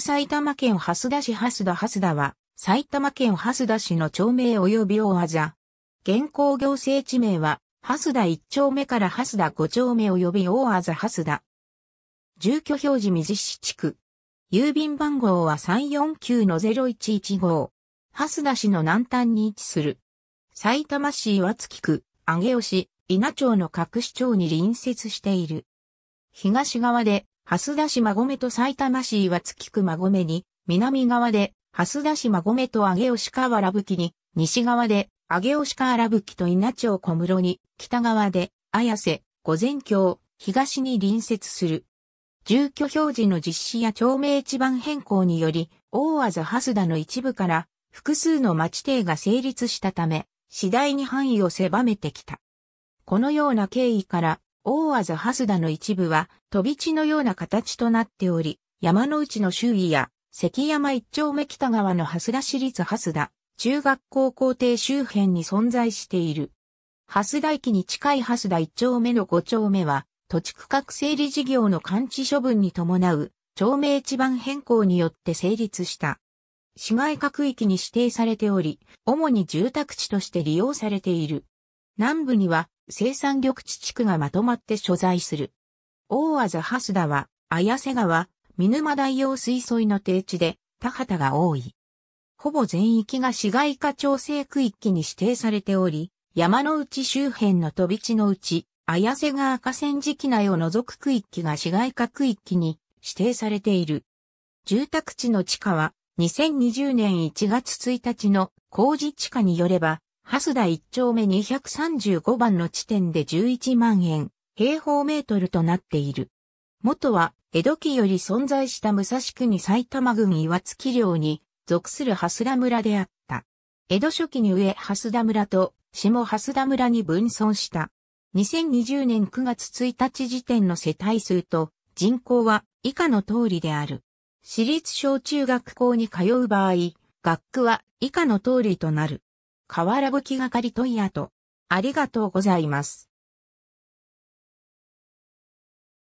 埼玉県蓮田市蓮田蓮田は、埼玉県蓮田市の町名及び大技。現行行政地名は、蓮田1丁目から蓮田5丁目及び大技蓮田。住居表示水市地区。郵便番号は349-0115号。蓮田市の南端に位置する。埼玉市岩月区、上尾市、稲町の各市町に隣接している。東側で蓮田市馬込と埼玉市岩月区馬込に、南側で、蓮田市馬込と上吉川原吹に、西側で、上吉川原吹と稲町小室に、北側で、綾瀬、御前郷、東に隣接する。住居表示の実施や町名地番変更により、大和蓮田の一部から、複数の町邸が成立したため、次第に範囲を狭めてきた。このような経緯から、大技蓮田の一部は飛び地のような形となっており、山の内の周囲や関山一丁目北側の蓮田市立蓮田中学校校庭周辺に存在している。蓮田駅に近い蓮田一丁目の五丁目は土地区画整理事業の完治処分に伴う町名地盤変更によって成立した。市街各域に指定されており、主に住宅地として利用されている。南部には生産緑地地区がまとまって所在する。大和蓮田は、綾瀬川、見沼大用水沿いの低地で、田畑が多い。ほぼ全域が市街化調整区域に指定されており、山の内周辺の飛び地のうち、綾瀬川河川敷内を除く区域が市街化区域に指定されている。住宅地の地価は、2020年1月1日の工事地価によれば、蓮田1丁目235番の地点で11万円、平方メートルとなっている。元は、江戸期より存在した武蔵国埼玉郡岩月領に属する蓮田村であった。江戸初期に上蓮田村と下蓮田村に分村した。2020年9月1日時点の世帯数と人口は以下の通りである。私立小中学校に通う場合、学区は以下の通りとなる。河原吹き係トイヤと、ありがとうございます。